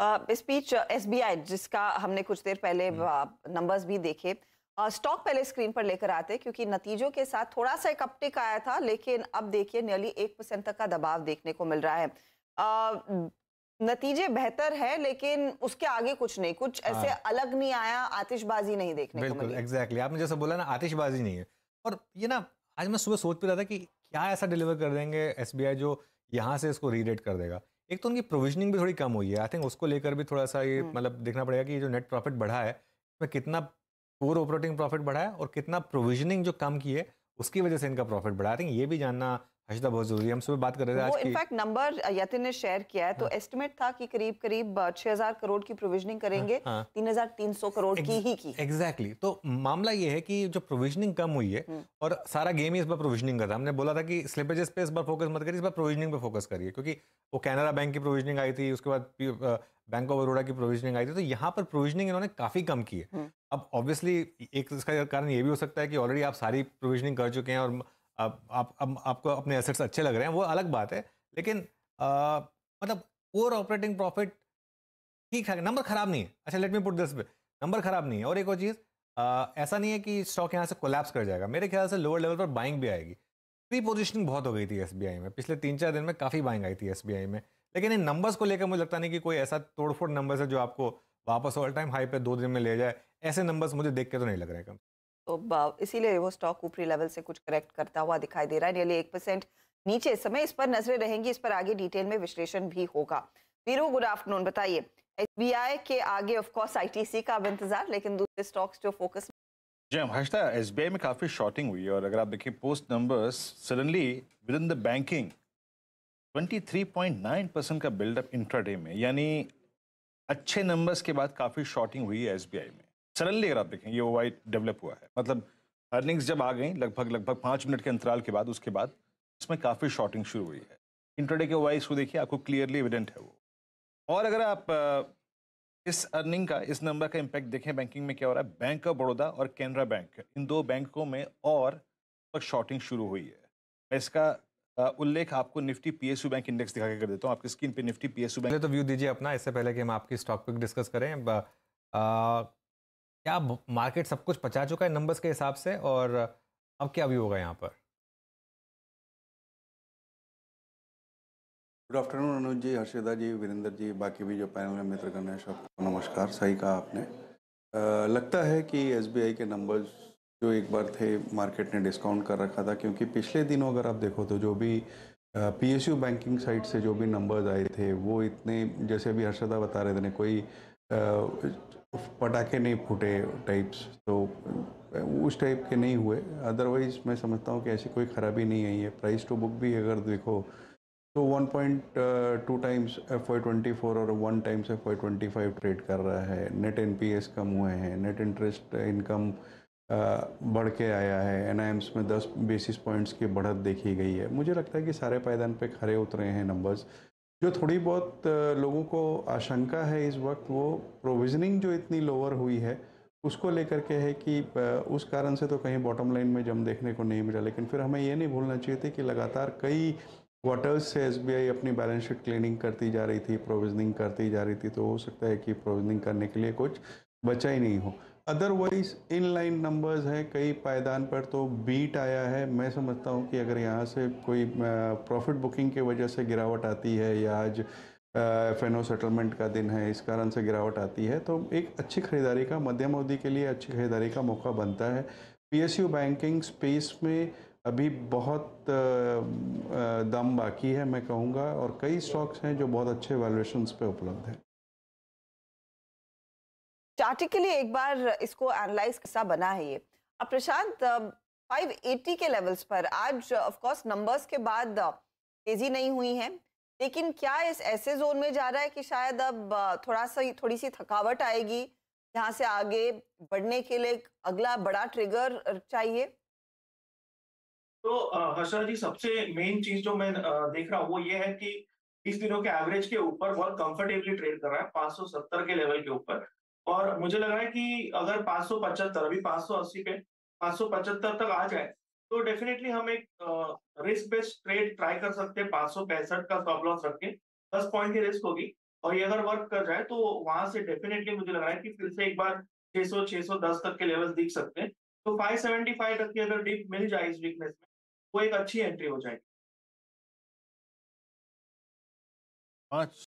इस बीच एसबीआई जिसका हमने कुछ देर पहले नंबर्स हम्म। भी देखे स्टॉक पहले स्क्रीन पर लेकर आते क्योंकि नतीजों के साथ थोड़ा सा एक अपटेक आया था लेकिन अब देखिए नियरली एक परसेंट तक का दबाव देखने को मिल रहा है नतीजे बेहतर है लेकिन उसके आगे कुछ नहीं कुछ हाँ। ऐसे हाँ। अलग नहीं आया आतिशबाजी नहीं देखने बिल्कुल, को मिली एग्जैक्टली आपने जैसा बोला ना आतिशबाजी नहीं है और ये ना आज मैं सुबह सोच भी रहा था कि क्या ऐसा डिलीवर कर देंगे एस जो यहाँ से इसको रीरेट कर देगा एक तो उनकी प्रोविजनिंग भी थोड़ी कम हुई है आई थिंक उसको लेकर भी थोड़ा सा ये हम्म। मतलब देखना पड़ेगा कि जो नेट प्रॉफिट बढ़ा है उसमें कितना कोर ऑपरेटिंग प्रॉफिट बढ़ा है और कितना प्रोविजनिंग जो कम की है उसकी वजह से इनका प्रॉफिट बढ़ा रही है ये भी जानना हर्षदा बहुत जरूरी है हम सुबह बात कर रहे थे आज की इनफैक्ट नंबर यतिन ने शेयर किया है तो एस्टिमेट हाँ। था कि करीब करीब 6000 करोड़ की प्रोविजनिंग हाँ, करेंगे 3300 हाँ। करोड़ की ही की एग्जैक्टली तो मामला ये है कि जो प्रोविजनिंग कम हुई है हम्म। और सारा गेम ही इस बार प्रोविजनिंग का था हमने बोला था कि स्लिपेजेस पे इस बार फोकस मत करिए इस बार प्रोविजनिंग पे फोकस करिए क्योंकि वो कैनरा बैंक की प्रोविजनिंग आई थी उसके बाद बैंक ऑफ बड़ौड़ा की प्रोविजनिंग आई थी तो यहाँ पर प्रोविजनिंग इन्होंने काफ़ी कम की है हम्म। अब ऑब्वियसली एक तो इसका कारण ये भी हो सकता है कि ऑलरेडी आप सारी प्रोविजनिंग कर चुके हैं और अब आप, अब आपको अपने एसेट्स अच्छे लग रहे हैं वो अलग बात है लेकिन आ, मतलब ओवर ऑपरेटिंग प्रॉफिट ठीक है नंबर खराब नहीं है अच्छा let me put this number खराब नहीं है और एक और चीज़ आ, ऐसा नहीं है कि स्टॉक यहाँ से कोलैप्स कर जाएगा मेरे ख्याल से लोअर लेवल पर बाइंग भी आएगी प्री पोजिशनिंग बहुत हो गई थी एस में पिछले तीन चार दिन में काफ़ी बाइंग आई थी एस में लेकिन इन नंबर्स को लेकर मुझे लगता नहीं कि कोई ऐसा तोड़फोड़ नंबर्स है जो आपको वापस ऑल टाइम हाई पे दो दिन में ले जाए ऐसे नंबर्स मुझे देख के तो नहीं लग रहे कम तो इसीलिए वो स्टॉक ऊपरी लेवल से कुछ करेक्ट करता हुआ दिखाई दे रहा है नियरली एक परसेंट नीचे इस समय इस पर नजरें रहेंगी इस पर आगे डिटेल में विश्लेषण भी होगा वीरू गुड आफ्टरनून बताइए एस के आगे ऑफकोर्स आई का अब इंतजार लेकिन दूसरे स्टॉक्स जो फोकस जी हाँ, हर्षता एस में काफ़ी शॉर्टिंग हुई है और अगर आप देखिए post numbers suddenly within the banking 23.9 percent का बिल्डअप इंट्राडे में यानी अच्छे नंबर्स के बाद काफ़ी शॉर्टिंग हुई है एस में सडनली अगर आप देखें ये वाई डेवलप हुआ है मतलब अर्निंग्स जब आ गई लगभग लगभग पाँच मिनट के अंतराल के बाद उसके बाद इसमें काफ़ी शॉर्टिंग शुरू हुई है इंट्राडे के ओ को देखिए आपको क्लियरली एविडेंट है वो और अगर आप इस अर्निंग का इस नंबर का इम्पैक्ट देखें बैंकिंग में क्या हो रहा है बैंक ऑफ बड़ौदा और कैनरा बैंक इन दो बैंकों में और शॉर्टिंग शुरू हुई है इसका उल्लेख आपको निफ्टी पीएसयू बैंक इंडेक्स दिखा के कर देता हूँ आपकी स्क्रीन पे निफ्टी पीएसयू बैंक तो व्यू दीजिए अपना इससे पहले कि हम आपकी स्टॉक पिक डिस्कस करें आ, क्या मार्केट सब कुछ पचा चुका है नंबर्स के हिसाब से और अब क्या व्यू होगा यहाँ पर गुड आफ्टरनून अनुज जी हर्षदा जी वीरेंद्र जी बाकी भी जो पैनल में मित्र गण सबको नमस्कार सही कहा आपने आ, लगता है कि एसबीआई के नंबर्स जो एक बार थे मार्केट ने डिस्काउंट कर रखा था क्योंकि पिछले दिनों अगर आप देखो तो जो भी P S U banking site से जो भी नंबर्स आए थे वो इतने जैसे अभी हर्षदा बता रहे थे कोई पटाखे नहीं फूटे टाइप्स तो उस टाइप के नहीं हुए अदरवाइज़ मैं समझता हूँ कि ऐसी कोई ख़राबी नहीं आई है प्राइस टू बुक भी अगर देखो तो 1.2 टाइम्स एफ ट्वेंटी फोर और one times F twenty five trade कर रहा है नेट एन पी एस कम हुए हैं नेट इंटरेस्ट इनकम बढ़ के आया है एन में 10 बेसिस पॉइंट्स की बढ़त देखी गई है मुझे लगता है कि सारे पायदान पे खड़े उतरे हैं नंबर्स जो थोड़ी बहुत लोगों को आशंका है इस वक्त वो प्रोविजनिंग जो इतनी लोअर हुई है उसको लेकर के है कि उस कारण से तो कहीं बॉटम लाइन में जम देखने को नहीं मिला लेकिन फिर हमें ये नहीं भूलना चाहिए थे कि लगातार कई क्वार्टर्स से एस अपनी बैलेंस शीट क्लीनिंग करती जा रही थी प्रोविजनिंग करती जा रही थी तो हो सकता है कि प्रोविजनिंग करने के लिए कुछ बचा ही नहीं हो अदरवाइज इन लाइन नंबर्स हैं कई पायदान पर तो बीट आया है मैं समझता हूँ कि अगर यहाँ से कोई प्रॉफिट बुकिंग की वजह से गिरावट आती है या आज एफ एन ओ सेटलमेंट का दिन है इस कारण से गिरावट आती है तो एक अच्छी खरीदारी का मध्यम अवधि के लिए अच्छी खरीदारी का मौका बनता है यू बैंकिंग स्पेस में अभी बहुत दम बाकी है मैं कहूँगा और कई स्टॉक्स हैं जो बहुत अच्छे वैल्यूएशंस पे उपलब्ध हैं स्टैटिकली एक बार इसको एनालाइज कैसा बना है ये अब प्रशांत 580 के लेवल्स पर आज ऑफ कोर्स नंबर्स के बाद तेजी नहीं हुई है लेकिन क्या इस ऐसे जोन में जा रहा है कि शायद अब थोड़ा सा थोड़ी सी थकावट आएगी यहाँ से आगे बढ़ने के लिए अगला बड़ा ट्रिगर चाहिए तो हर्षा जी सबसे मेन चीज जो मैं देख रहा हूँ वो ये है कि इस दिनों के एवरेज के ऊपर बहुत कंफर्टेबली ट्रेड कर रहा है 570 के लेवल के ऊपर और मुझे लग रहा है कि अगर पाँच सौ पचहत्तर अभी पाँच सौ अस्सी पे पाँच सौ पचहत्तर तक आ जाए तो डेफिनेटली हम एक रिस्क बेस्ड ट्रेड ट्राई कर सकते हैं पाँच सौ पैंसठ का स्टॉप लॉस रख के दस पॉइंट की रिस्क होगी और ये अगर वर्क कर जाए तो वहां से डेफिनेटली मुझे लग रहा है कि फिर से एक बार सौ सौ दस तक के लेवल दिख सकते हैं तो फाइव सेवेंटी फाइव तक की अगर डिप मिल जाए इस वीकनेस में वो एक अच्छी एंट्री हो जाएगी